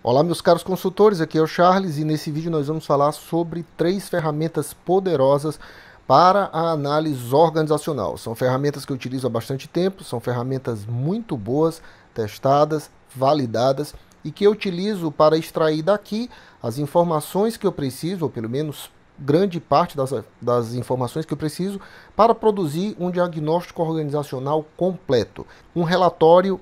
Olá, meus caros consultores, aqui é o Charles e nesse vídeo nós vamos falar sobre três ferramentas poderosas para a análise organizacional. São ferramentas que eu utilizo há bastante tempo, são ferramentas muito boas, testadas, validadas e que eu utilizo para extrair daqui as informações que eu preciso, ou pelo menos grande parte das, das informações que eu preciso, para produzir um diagnóstico organizacional completo, um relatório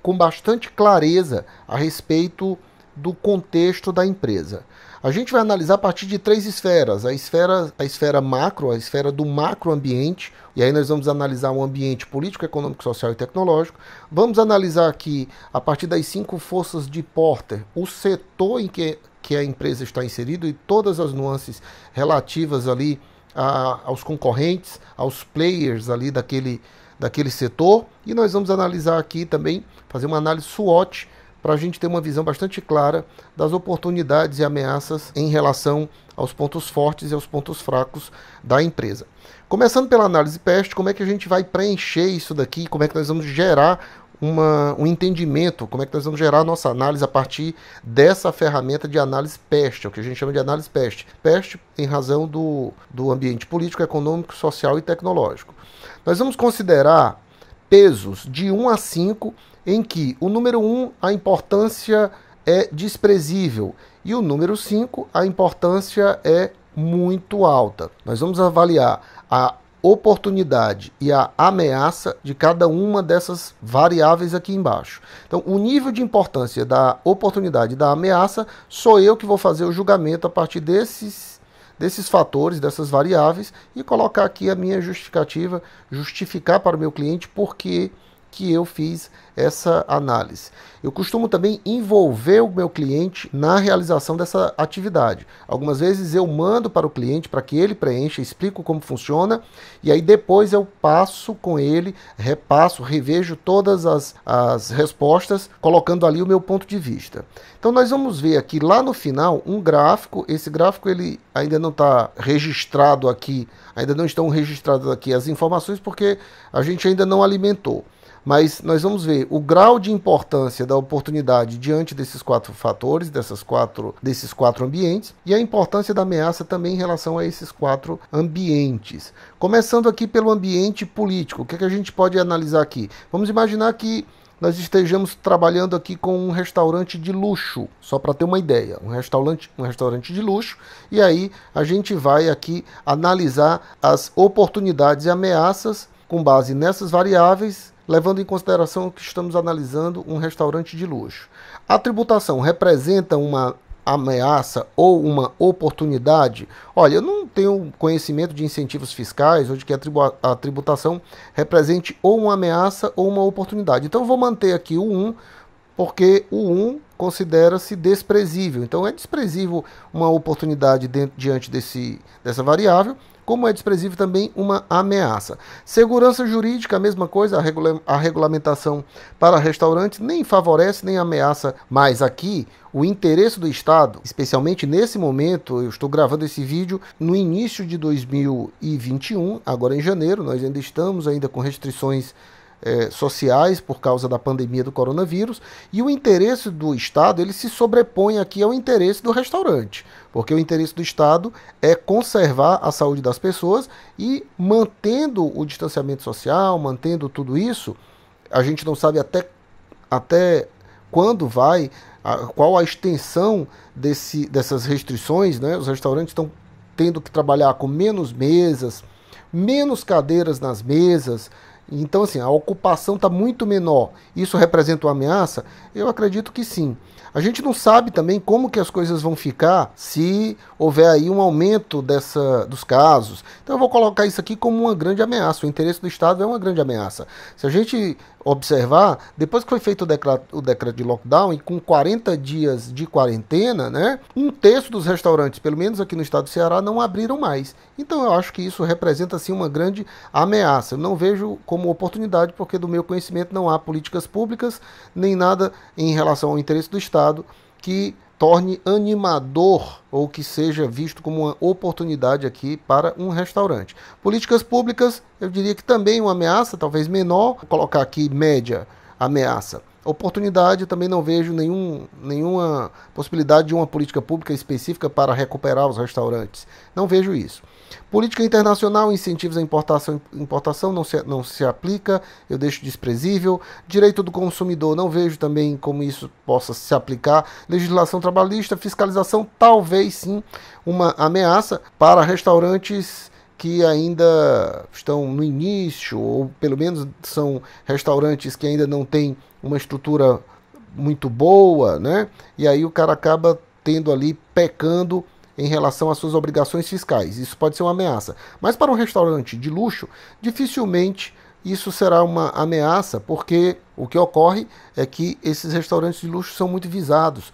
com bastante clareza a respeito do contexto da empresa. A gente vai analisar a partir de três esferas: a esfera, a esfera macro, a esfera do macroambiente, e aí nós vamos analisar o ambiente político, econômico, social e tecnológico. Vamos analisar aqui, a partir das cinco forças de Porter, o setor em que, que a empresa está inserida e todas as nuances relativas ali a, aos concorrentes, aos players ali daquele, daquele setor. E nós vamos analisar aqui também, fazer uma análise SWOT para a gente ter uma visão bastante clara das oportunidades e ameaças em relação aos pontos fortes e aos pontos fracos da empresa. Começando pela análise PEST, como é que a gente vai preencher isso daqui, como é que nós vamos gerar uma, um entendimento, como é que nós vamos gerar a nossa análise a partir dessa ferramenta de análise PEST, é o que a gente chama de análise PEST. PEST em razão do, do ambiente político, econômico, social e tecnológico. Nós vamos considerar pesos de 1 a 5 em que o número 1, a importância é desprezível, e o número 5, a importância é muito alta. Nós vamos avaliar a oportunidade e a ameaça de cada uma dessas variáveis aqui embaixo. Então, o nível de importância da oportunidade e da ameaça, sou eu que vou fazer o julgamento a partir desses desses fatores, dessas variáveis e colocar aqui a minha justificativa, justificar para o meu cliente por que que eu fiz essa análise. Eu costumo também envolver o meu cliente na realização dessa atividade. Algumas vezes eu mando para o cliente para que ele preencha, explico como funciona e aí depois eu passo com ele, repasso, revejo todas as, as respostas, colocando ali o meu ponto de vista. Então nós vamos ver aqui lá no final um gráfico. Esse gráfico ele ainda não está registrado aqui, ainda não estão registradas aqui as informações porque a gente ainda não alimentou. Mas nós vamos ver o grau de importância da oportunidade diante desses quatro fatores, dessas quatro, desses quatro ambientes, e a importância da ameaça também em relação a esses quatro ambientes. Começando aqui pelo ambiente político, o que, é que a gente pode analisar aqui? Vamos imaginar que nós estejamos trabalhando aqui com um restaurante de luxo, só para ter uma ideia, um restaurante, um restaurante de luxo, e aí a gente vai aqui analisar as oportunidades e ameaças com base nessas variáveis levando em consideração que estamos analisando um restaurante de luxo. A tributação representa uma ameaça ou uma oportunidade? Olha, eu não tenho conhecimento de incentivos fiscais ou de que a, tributação represente ou uma ameaça ou uma oportunidade. Então vou manter aqui o 1, porque o 1 considera-se desprezível. Então é desprezível uma oportunidade diante desse, dessa variável como é desprezível também uma ameaça. Segurança jurídica, a mesma coisa, a, regula a regulamentação para restaurantes nem favorece nem ameaça Mas aqui o interesse do Estado, especialmente nesse momento, eu estou gravando esse vídeo no início de 2021, agora em janeiro, nós ainda estamos ainda com restrições é, sociais por causa da pandemia do coronavírus e o interesse do Estado ele se sobrepõe aqui ao interesse do restaurante, porque o interesse do Estado é conservar a saúde das pessoas e mantendo o distanciamento social, mantendo tudo isso, a gente não sabe até, até quando vai, a, qual a extensão desse, dessas restrições, né? Os restaurantes estão tendo que trabalhar com menos mesas, menos cadeiras nas mesas, então, assim, a ocupação está muito menor. Isso representa uma ameaça? Eu acredito que sim. A gente não sabe também como que as coisas vão ficar se houver aí um aumento dessa dos casos. Então eu vou colocar isso aqui como uma grande ameaça. O interesse do Estado é uma grande ameaça. Se a gente observar, depois que foi feito o decreto, o decreto de lockdown e com 40 dias de quarentena, né, um terço dos restaurantes, pelo menos aqui no estado do Ceará, não abriram mais. Então eu acho que isso representa assim uma grande ameaça. Eu não vejo como oportunidade porque do meu conhecimento não há políticas públicas nem nada em relação ao interesse do Estado resultado que torne animador ou que seja visto como uma oportunidade aqui para um restaurante. Políticas públicas, eu diria que também uma ameaça, talvez menor, Vou colocar aqui média ameaça oportunidade, também não vejo nenhum, nenhuma possibilidade de uma política pública específica para recuperar os restaurantes. Não vejo isso. Política internacional, incentivos à importação, importação não, se, não se aplica, eu deixo desprezível. Direito do consumidor, não vejo também como isso possa se aplicar. Legislação trabalhista, fiscalização, talvez sim uma ameaça para restaurantes que ainda estão no início, ou pelo menos são restaurantes que ainda não têm uma estrutura muito boa, né? E aí o cara acaba tendo ali pecando em relação às suas obrigações fiscais. Isso pode ser uma ameaça. Mas para um restaurante de luxo, dificilmente isso será uma ameaça, porque o que ocorre é que esses restaurantes de luxo são muito visados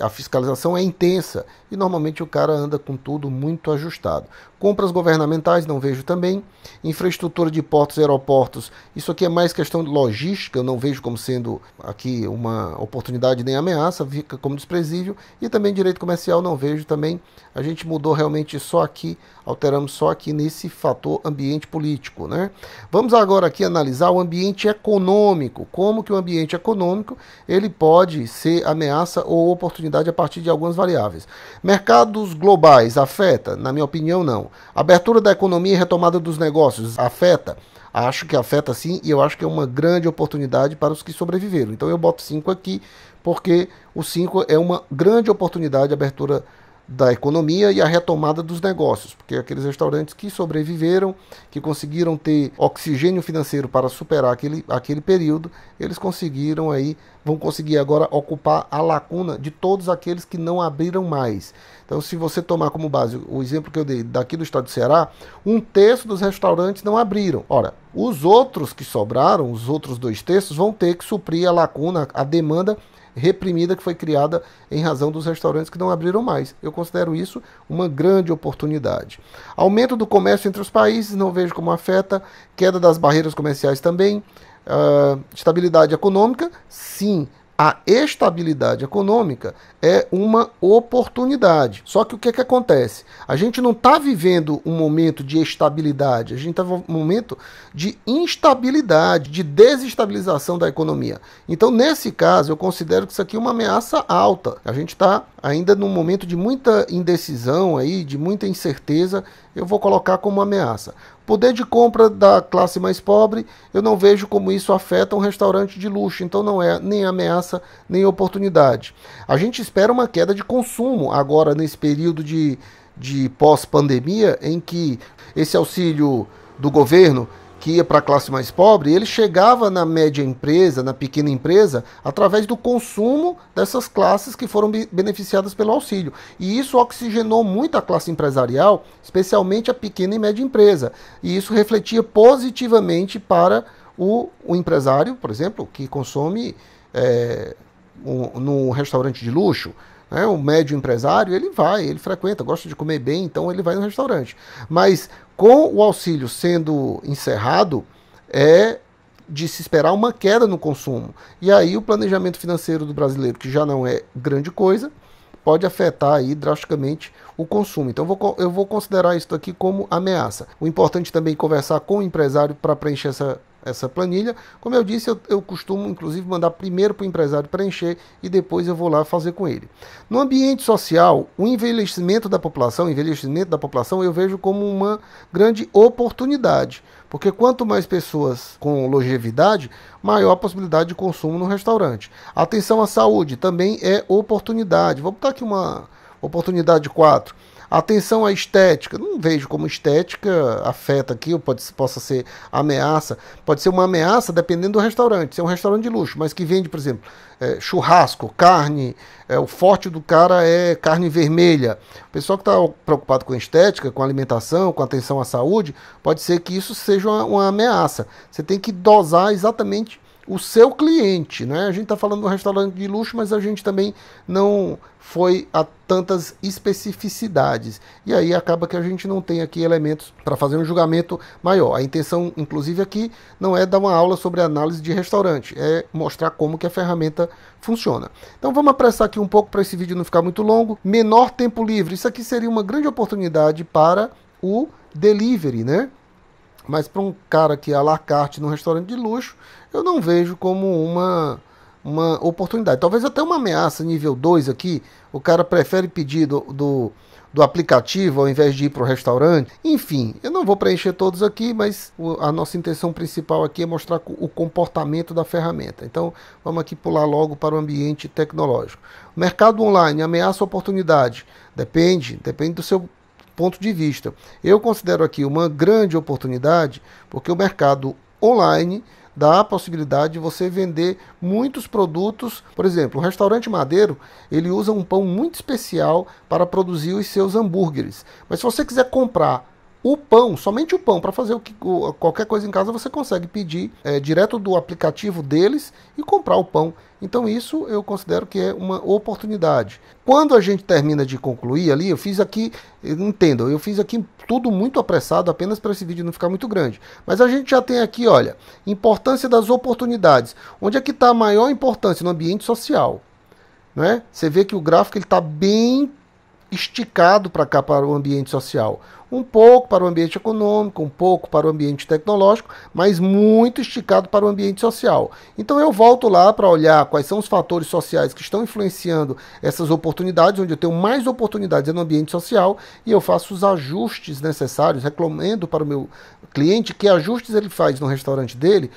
a fiscalização é intensa e normalmente o cara anda com tudo muito ajustado. Compras governamentais, não vejo também. Infraestrutura de portos e aeroportos, isso aqui é mais questão de logística, eu não vejo como sendo aqui uma oportunidade nem ameaça, fica como desprezível. E também direito comercial, não vejo também. A gente mudou realmente só aqui, alteramos só aqui nesse fator ambiente político. Né? Vamos agora aqui analisar o ambiente econômico. Como que o ambiente econômico ele pode ser ameaça ou oportunidade oportunidade a partir de algumas variáveis. Mercados globais afeta? Na minha opinião, não. Abertura da economia e retomada dos negócios afeta? Acho que afeta sim, e eu acho que é uma grande oportunidade para os que sobreviveram. Então eu boto 5 aqui, porque o 5 é uma grande oportunidade de abertura da economia e a retomada dos negócios, porque aqueles restaurantes que sobreviveram, que conseguiram ter oxigênio financeiro para superar aquele, aquele período, eles conseguiram aí, vão conseguir agora ocupar a lacuna de todos aqueles que não abriram mais. Então, se você tomar como base o exemplo que eu dei daqui do estado do Ceará, um terço dos restaurantes não abriram. Ora, os outros que sobraram, os outros dois terços, vão ter que suprir a lacuna, a demanda reprimida que foi criada em razão dos restaurantes que não abriram mais. Eu considero isso uma grande oportunidade. Aumento do comércio entre os países, não vejo como afeta, queda das barreiras comerciais também. Uh, estabilidade econômica, sim, a estabilidade econômica é uma oportunidade. Só que o que, é que acontece? A gente não está vivendo um momento de estabilidade, a gente está um momento de instabilidade, de desestabilização da economia. Então, nesse caso, eu considero que isso aqui é uma ameaça alta. A gente está ainda num momento de muita indecisão aí, de muita incerteza, eu vou colocar como ameaça. Poder de compra da classe mais pobre, eu não vejo como isso afeta um restaurante de luxo, então não é nem ameaça nem oportunidade. A gente espera uma queda de consumo agora nesse período de, de pós-pandemia, em que esse auxílio do governo que ia para a classe mais pobre, ele chegava na média empresa, na pequena empresa, através do consumo dessas classes que foram beneficiadas pelo auxílio. E isso oxigenou muito a classe empresarial, especialmente a pequena e média empresa. E isso refletia positivamente para o, o empresário, por exemplo, que consome é, um, num restaurante de luxo, né? O médio empresário, ele vai, ele frequenta, gosta de comer bem, então ele vai no restaurante. Mas com o auxílio sendo encerrado, é de se esperar uma queda no consumo. E aí o planejamento financeiro do brasileiro, que já não é grande coisa, pode afetar aí drasticamente o consumo. Então eu vou, eu vou considerar isso aqui como ameaça. O importante também é conversar com o empresário para preencher essa essa planilha. Como eu disse, eu, eu costumo inclusive mandar primeiro para o empresário preencher e depois eu vou lá fazer com ele. No ambiente social, o envelhecimento da população, envelhecimento da população eu vejo como uma grande oportunidade, porque quanto mais pessoas com longevidade, maior a possibilidade de consumo no restaurante. Atenção à saúde também é oportunidade. Vou botar aqui uma oportunidade 4 Atenção à estética. Não vejo como estética afeta aqui, ou pode, possa ser ameaça. Pode ser uma ameaça dependendo do restaurante. Se é um restaurante de luxo, mas que vende, por exemplo, é, churrasco, carne, é, o forte do cara é carne vermelha. O pessoal que está preocupado com estética, com alimentação, com atenção à saúde, pode ser que isso seja uma, uma ameaça. Você tem que dosar exatamente o seu cliente, né? A gente está falando de um restaurante de luxo, mas a gente também não foi a tantas especificidades. E aí acaba que a gente não tem aqui elementos para fazer um julgamento maior. A intenção, inclusive, aqui não é dar uma aula sobre análise de restaurante, é mostrar como que a ferramenta funciona. Então vamos apressar aqui um pouco para esse vídeo não ficar muito longo. Menor tempo livre, isso aqui seria uma grande oportunidade para o delivery, né? Mas para um cara que é à la carte num restaurante de luxo, eu não vejo como uma, uma oportunidade. Talvez até uma ameaça nível 2 aqui. O cara prefere pedir do, do, do aplicativo ao invés de ir para o restaurante. Enfim, eu não vou preencher todos aqui, mas a nossa intenção principal aqui é mostrar o comportamento da ferramenta. Então, vamos aqui pular logo para o ambiente tecnológico. Mercado online, ameaça oportunidade. Depende, depende do seu ponto de vista. Eu considero aqui uma grande oportunidade, porque o mercado online dá a possibilidade de você vender muitos produtos. Por exemplo, o restaurante Madeiro, ele usa um pão muito especial para produzir os seus hambúrgueres. Mas se você quiser comprar o pão, somente o pão, para fazer o que, o, qualquer coisa em casa, você consegue pedir é, direto do aplicativo deles e comprar o pão. Então, isso eu considero que é uma oportunidade. Quando a gente termina de concluir ali, eu fiz aqui, entendam, eu fiz aqui tudo muito apressado, apenas para esse vídeo não ficar muito grande. Mas a gente já tem aqui, olha, importância das oportunidades. Onde é que está a maior importância? No ambiente social. Né? Você vê que o gráfico está bem esticado para cá, para o ambiente social. Um pouco para o ambiente econômico, um pouco para o ambiente tecnológico, mas muito esticado para o ambiente social. Então eu volto lá para olhar quais são os fatores sociais que estão influenciando essas oportunidades, onde eu tenho mais oportunidades é no ambiente social, e eu faço os ajustes necessários, recomendo para o meu cliente que ajustes ele faz no restaurante dele,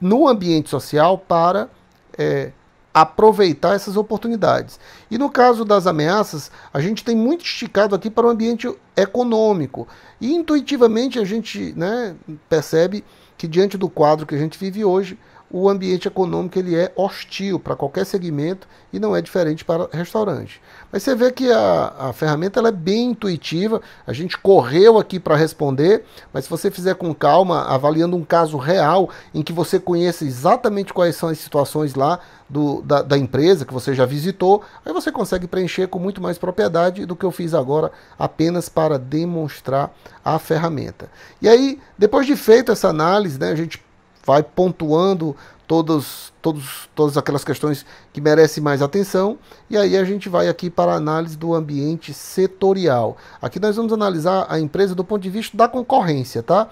no ambiente social, para. É, aproveitar essas oportunidades. E no caso das ameaças, a gente tem muito esticado aqui para o ambiente econômico. E intuitivamente a gente né, percebe que diante do quadro que a gente vive hoje, o ambiente econômico ele é hostil para qualquer segmento e não é diferente para restaurante. Mas você vê que a, a ferramenta ela é bem intuitiva, a gente correu aqui para responder, mas se você fizer com calma, avaliando um caso real em que você conheça exatamente quais são as situações lá do, da, da empresa que você já visitou, aí você consegue preencher com muito mais propriedade do que eu fiz agora apenas para demonstrar a ferramenta. E aí, depois de feita essa análise, né, a gente vai pontuando todas, todos, todas aquelas questões que merecem mais atenção. E aí a gente vai aqui para a análise do ambiente setorial. Aqui nós vamos analisar a empresa do ponto de vista da concorrência, tá?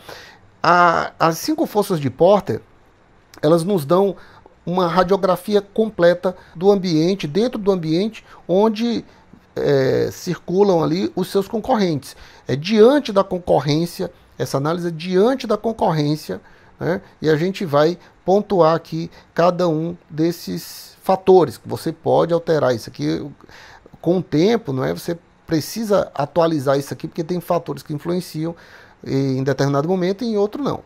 A, as cinco forças de Porter, elas nos dão uma radiografia completa do ambiente, dentro do ambiente onde é, circulam ali os seus concorrentes. É diante da concorrência, essa análise é diante da concorrência né? E a gente vai pontuar aqui cada um desses fatores que você pode alterar isso aqui com o tempo, não é? Você precisa atualizar isso aqui porque tem fatores que influenciam em determinado momento e em outro não.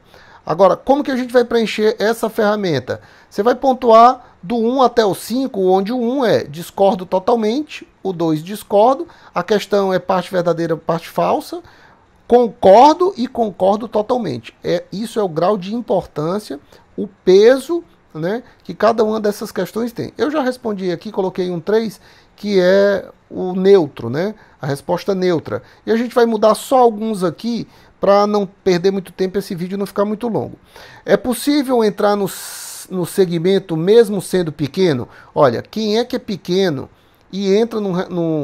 Agora, como que a gente vai preencher essa ferramenta? Você vai pontuar do 1 até o 5, onde o 1 é discordo totalmente, o 2 discordo, a questão é parte verdadeira, parte falsa, Concordo e concordo totalmente. É, isso é o grau de importância, o peso né, que cada uma dessas questões tem. Eu já respondi aqui, coloquei um 3, que é o neutro, né, a resposta neutra. E a gente vai mudar só alguns aqui para não perder muito tempo esse vídeo não ficar muito longo. É possível entrar no, no segmento mesmo sendo pequeno? Olha, quem é que é pequeno e entra no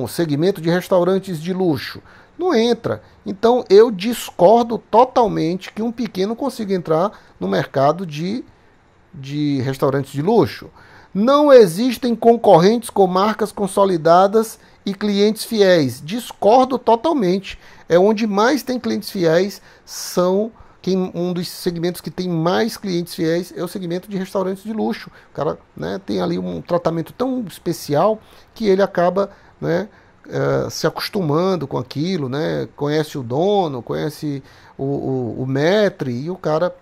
no segmento de restaurantes de luxo? não entra. Então eu discordo totalmente que um pequeno consiga entrar no mercado de, de restaurantes de luxo. Não existem concorrentes com marcas consolidadas e clientes fiéis. Discordo totalmente. É onde mais tem clientes fiéis são quem, um dos segmentos que tem mais clientes fiéis é o segmento de restaurantes de luxo. O cara né, tem ali um tratamento tão especial que ele acaba né, é, se acostumando com aquilo, né? Conhece o dono, conhece o, o, o metre e o cara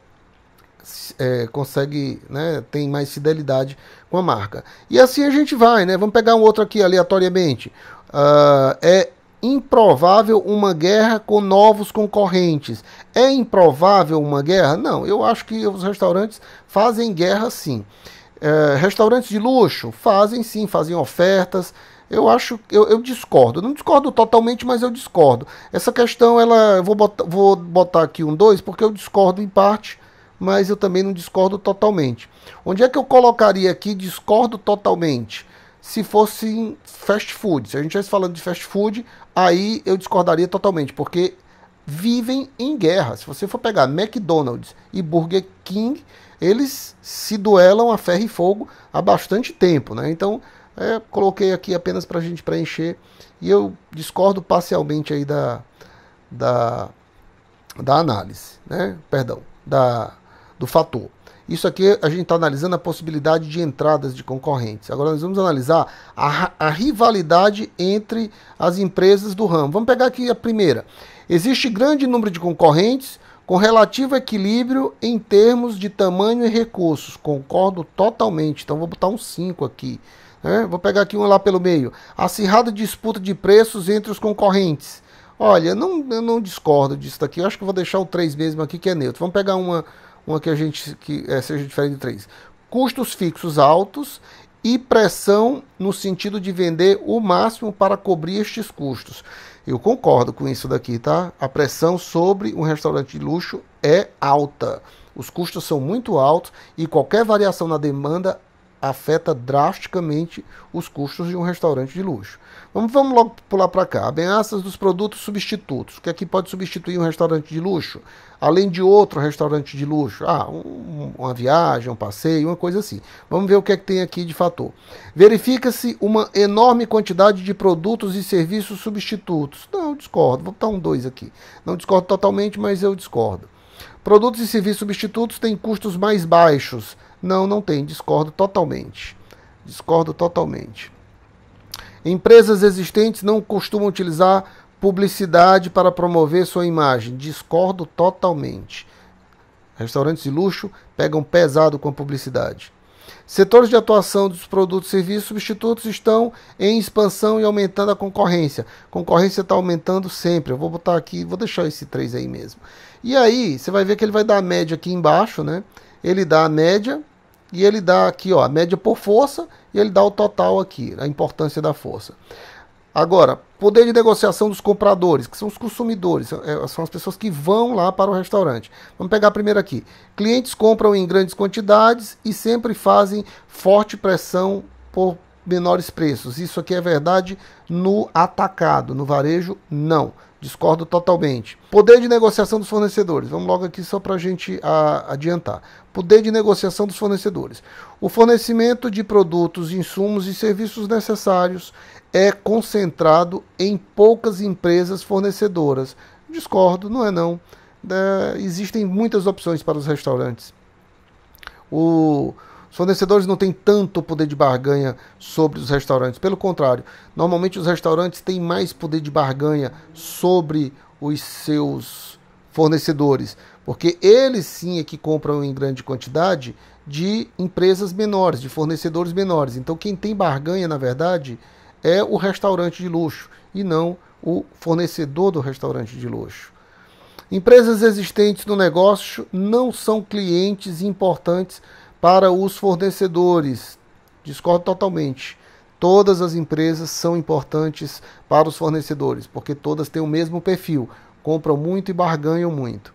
é, consegue, né, tem mais fidelidade com a marca. E assim a gente vai, né? Vamos pegar um outro aqui aleatoriamente. Uh, é improvável uma guerra com novos concorrentes. É improvável uma guerra? Não, eu acho que os restaurantes fazem guerra sim. É, restaurantes de luxo fazem sim, fazem ofertas. Eu acho, eu, eu discordo. não discordo totalmente, mas eu discordo. Essa questão, ela, eu vou botar, vou botar aqui um dois, porque eu discordo em parte, mas eu também não discordo totalmente. Onde é que eu colocaria aqui discordo totalmente? Se fosse fast food. Se a gente estivesse falando de fast food, aí eu discordaria totalmente, porque vivem em guerra. Se você for pegar McDonald's e Burger King, eles se duelam a ferro e fogo há bastante tempo, né? Então, é, coloquei aqui apenas para a gente preencher. E eu discordo parcialmente aí da, da, da análise, né? Perdão, da, do fator. Isso aqui a gente está analisando a possibilidade de entradas de concorrentes. Agora nós vamos analisar a, a, rivalidade entre as empresas do ramo. Vamos pegar aqui a primeira. Existe grande número de concorrentes com relativo equilíbrio em termos de tamanho e recursos. Concordo totalmente. Então vou botar um 5 aqui. É, vou pegar aqui uma lá pelo meio. Acirrada disputa de preços entre os concorrentes. Olha, não, eu não discordo disso daqui. Eu acho que vou deixar o 3 mesmo aqui, que é neutro. Vamos pegar uma, uma que a gente que é, seja diferente de 3. Custos fixos altos e pressão no sentido de vender o máximo para cobrir estes custos. Eu concordo com isso daqui, tá? A pressão sobre um restaurante de luxo é alta. Os custos são muito altos e qualquer variação na demanda afeta drasticamente os custos de um restaurante de luxo. Vamos, vamos logo pular para cá. Ameaças dos produtos substitutos. O que aqui é pode substituir um restaurante de luxo? Além de outro restaurante de luxo. Ah, um, uma viagem, um passeio, uma coisa assim. Vamos ver o que é que tem aqui de fator. Verifica-se uma enorme quantidade de produtos e serviços substitutos. Não, discordo. Vou botar um dois aqui. Não discordo totalmente, mas eu discordo. Produtos e serviços substitutos têm custos mais baixos não, não tem. Discordo totalmente. Discordo totalmente. Empresas existentes não costumam utilizar publicidade para promover sua imagem. Discordo totalmente. Restaurantes de luxo pegam pesado com a publicidade. Setores de atuação dos produtos e serviços substitutos estão em expansão e aumentando a concorrência. Concorrência está aumentando sempre. Eu vou botar aqui, vou deixar esse 3 aí mesmo. E aí, você vai ver que ele vai dar a média aqui embaixo, né? Ele dá a média e ele dá aqui ó, a média por força e ele dá o total aqui, a importância da força. Agora, poder de negociação dos compradores, que são os consumidores, são é, as pessoas que vão lá para o restaurante. Vamos pegar primeiro aqui. Clientes compram em grandes quantidades e sempre fazem forte pressão por menores preços. Isso aqui é verdade no atacado, no varejo, não. Discordo totalmente. Poder de negociação dos fornecedores. Vamos logo aqui só para a gente ah, adiantar. Poder de negociação dos fornecedores. O fornecimento de produtos, insumos e serviços necessários é concentrado em poucas empresas fornecedoras. Discordo, não é não. É, existem muitas opções para os restaurantes. O, os fornecedores não têm tanto poder de barganha sobre os restaurantes. Pelo contrário, normalmente os restaurantes têm mais poder de barganha sobre os seus fornecedores, porque eles sim é que compram em grande quantidade de empresas menores, de fornecedores menores. Então quem tem barganha, na verdade, é o restaurante de luxo e não o fornecedor do restaurante de luxo. Empresas existentes no negócio não são clientes importantes para os fornecedores. Discordo totalmente. Todas as empresas são importantes para os fornecedores, porque todas têm o mesmo perfil, compram muito e barganham muito.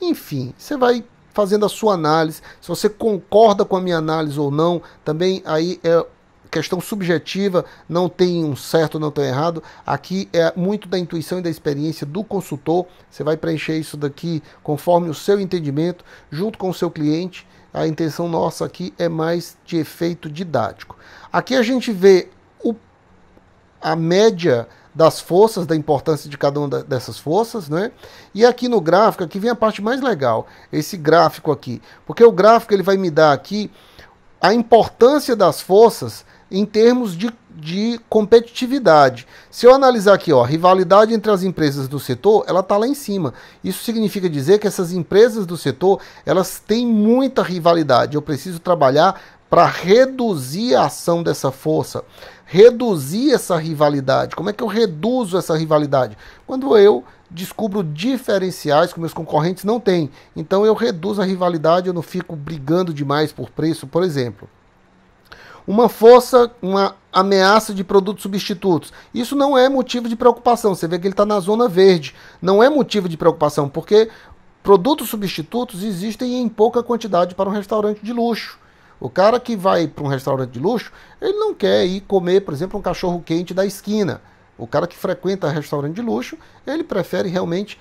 Enfim, você vai fazendo a sua análise, se você concorda com a minha análise ou não, também aí é questão subjetiva, não tem um certo, não tem errado. Aqui é muito da intuição e da experiência do consultor. Você vai preencher isso daqui conforme o seu entendimento, junto com o seu cliente. A intenção nossa aqui é mais de efeito didático. Aqui a gente vê o, a média das forças, da importância de cada uma dessas forças, né? E aqui no gráfico, aqui vem a parte mais legal, esse gráfico aqui, porque o gráfico ele vai me dar aqui a importância das forças em termos de, de competitividade. Se eu analisar aqui, ó, rivalidade entre as empresas do setor, ela está lá em cima. Isso significa dizer que essas empresas do setor, elas têm muita rivalidade. Eu preciso trabalhar para reduzir a ação dessa força, reduzir essa rivalidade. Como é que eu reduzo essa rivalidade? Quando eu descubro diferenciais que meus concorrentes não têm. Então eu reduzo a rivalidade, eu não fico brigando demais por preço, por exemplo. Uma força, uma ameaça de produtos substitutos. Isso não é motivo de preocupação. Você vê que ele está na zona verde. Não é motivo de preocupação, porque produtos substitutos existem em pouca quantidade para um restaurante de luxo. O cara que vai para um restaurante de luxo, ele não quer ir comer, por exemplo, um cachorro quente da esquina. O cara que frequenta restaurante de luxo, ele prefere realmente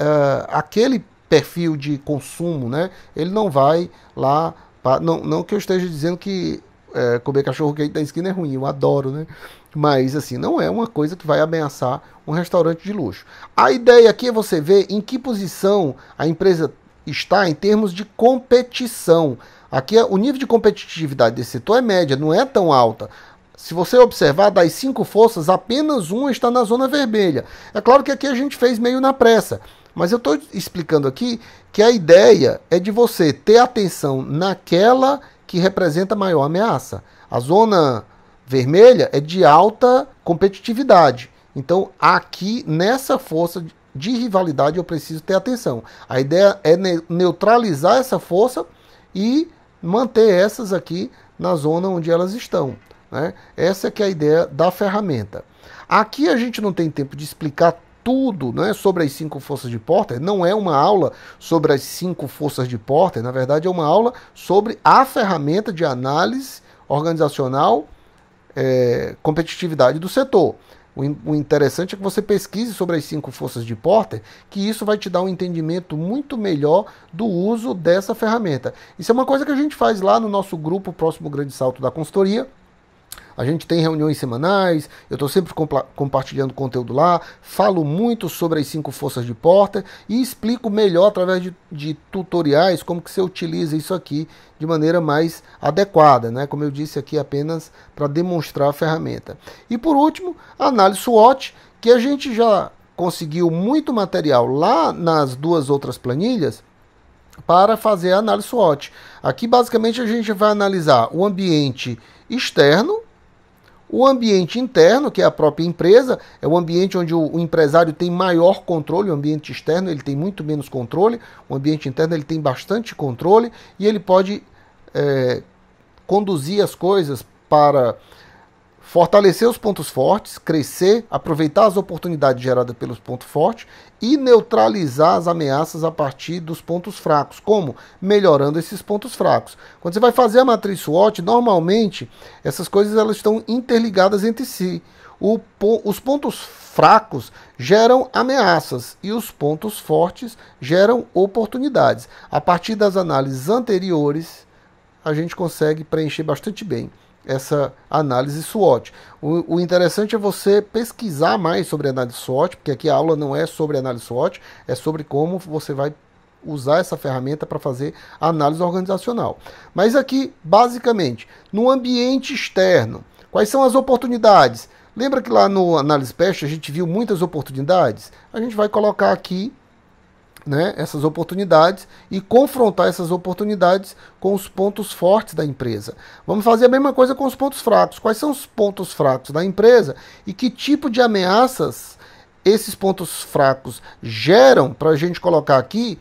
uh, aquele perfil de consumo, né? Ele não vai lá. Pra, não, não que eu esteja dizendo que é, comer cachorro quente da esquina é ruim, eu adoro, né? Mas assim, não é uma coisa que vai ameaçar um restaurante de luxo. A ideia aqui é você ver em que posição a empresa está em termos de competição. Aqui é, o nível de competitividade desse setor é média, não é tão alta. Se você observar, das cinco forças, apenas uma está na zona vermelha. É claro que aqui a gente fez meio na pressa, mas eu estou explicando aqui que a ideia é de você ter atenção naquela que representa maior ameaça. A zona vermelha é de alta competitividade. Então, aqui nessa força de rivalidade eu preciso ter atenção. A ideia é neutralizar essa força e manter essas aqui na zona onde elas estão. Né? Essa é que é a ideia da ferramenta. Aqui a gente não tem tempo de explicar não é sobre as cinco forças de Porter, não é uma aula sobre as cinco forças de Porter, na verdade é uma aula sobre a ferramenta de análise organizacional é, competitividade do setor. O, interessante é que você pesquise sobre as cinco forças de Porter, que isso vai te dar um entendimento muito melhor do uso dessa ferramenta. Isso é uma coisa que a gente faz lá no nosso grupo Próximo Grande Salto da Consultoria. A gente tem reuniões semanais, eu estou sempre compartilhando conteúdo lá, falo muito sobre as cinco forças de porta e explico melhor através de, de tutoriais como que você utiliza isso aqui de maneira mais adequada, né? Como eu disse aqui, apenas para demonstrar a ferramenta. E por último, a análise SWOT, que a gente já conseguiu muito material lá nas duas outras planilhas para fazer a análise SWOT. Aqui basicamente a gente vai analisar o ambiente externo, o ambiente interno, que é a própria empresa, é o ambiente onde o, empresário tem maior controle, o ambiente externo ele tem muito menos controle, o ambiente interno ele tem bastante controle e ele pode é, conduzir as coisas para fortalecer os pontos fortes, crescer, aproveitar as oportunidades geradas pelos pontos fortes e neutralizar as ameaças a partir dos pontos fracos. Como? Melhorando esses pontos fracos. Quando você vai fazer a matriz SWOT, normalmente essas coisas elas estão interligadas entre si. O, os pontos fracos geram ameaças e os pontos fortes geram oportunidades. A partir das análises anteriores, a gente consegue preencher bastante bem essa análise SWOT. O, o, interessante é você pesquisar mais sobre análise SWOT, porque aqui a aula não é sobre análise SWOT, é sobre como você vai usar essa ferramenta para fazer análise organizacional. Mas aqui, basicamente, no ambiente externo, quais são as oportunidades? Lembra que lá no Análise Pest a gente viu muitas oportunidades? A gente vai colocar aqui né, essas oportunidades e confrontar essas oportunidades com os pontos fortes da empresa. Vamos fazer a mesma coisa com os pontos fracos. Quais são os pontos fracos da empresa e que tipo de ameaças esses pontos fracos geram para a gente colocar aqui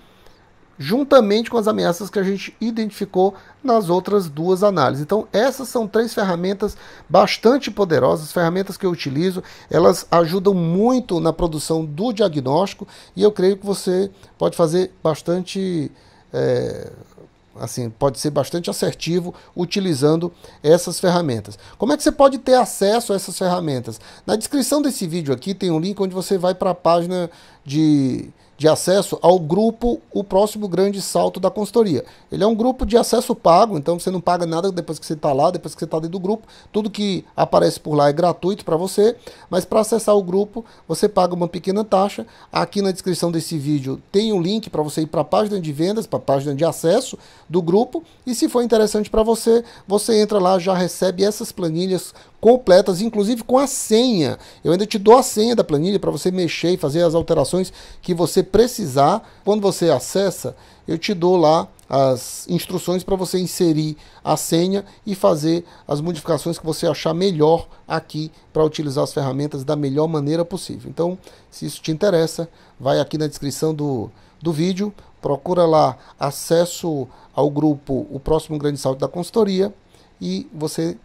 juntamente com as ameaças que a gente identificou nas outras duas análises. Então, essas são três ferramentas bastante poderosas, ferramentas que eu utilizo, elas ajudam muito na produção do diagnóstico e eu creio que você pode fazer bastante. É, assim, pode ser bastante assertivo utilizando essas ferramentas. Como é que você pode ter acesso a essas ferramentas? Na descrição desse vídeo aqui tem um link onde você vai para a página de de acesso ao grupo O Próximo Grande Salto da Consultoria. Ele é um grupo de acesso pago, então você não paga nada depois que você está lá, depois que você está dentro do grupo. Tudo que aparece por lá é gratuito para você, mas para acessar o grupo você paga uma pequena taxa. Aqui na descrição desse vídeo tem um link para você ir para a página de vendas, para a página de acesso do grupo. E se for interessante para você, você entra lá, já recebe essas planilhas completas, inclusive com a senha. Eu ainda te dou a senha da planilha para você mexer e fazer as alterações que você precisar. Quando você acessa, eu te dou lá as instruções para você inserir a senha e fazer as modificações que você achar melhor aqui para utilizar as ferramentas da melhor maneira possível. Então, se isso te interessa, vai aqui na descrição do, do vídeo, procura lá acesso ao grupo O Próximo Grande Salto da Consultoria e você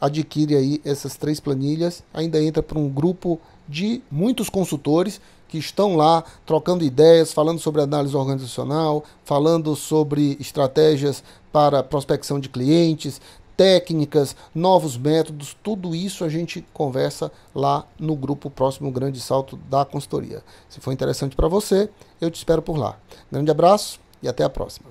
adquire aí essas três planilhas, ainda entra para um grupo de muitos consultores que estão lá trocando ideias, falando sobre análise organizacional, falando sobre estratégias para prospecção de clientes, técnicas, novos métodos, tudo isso a gente conversa lá no grupo próximo Grande Salto da consultoria. Se for interessante para você, eu te espero por lá. Grande abraço e até a próxima.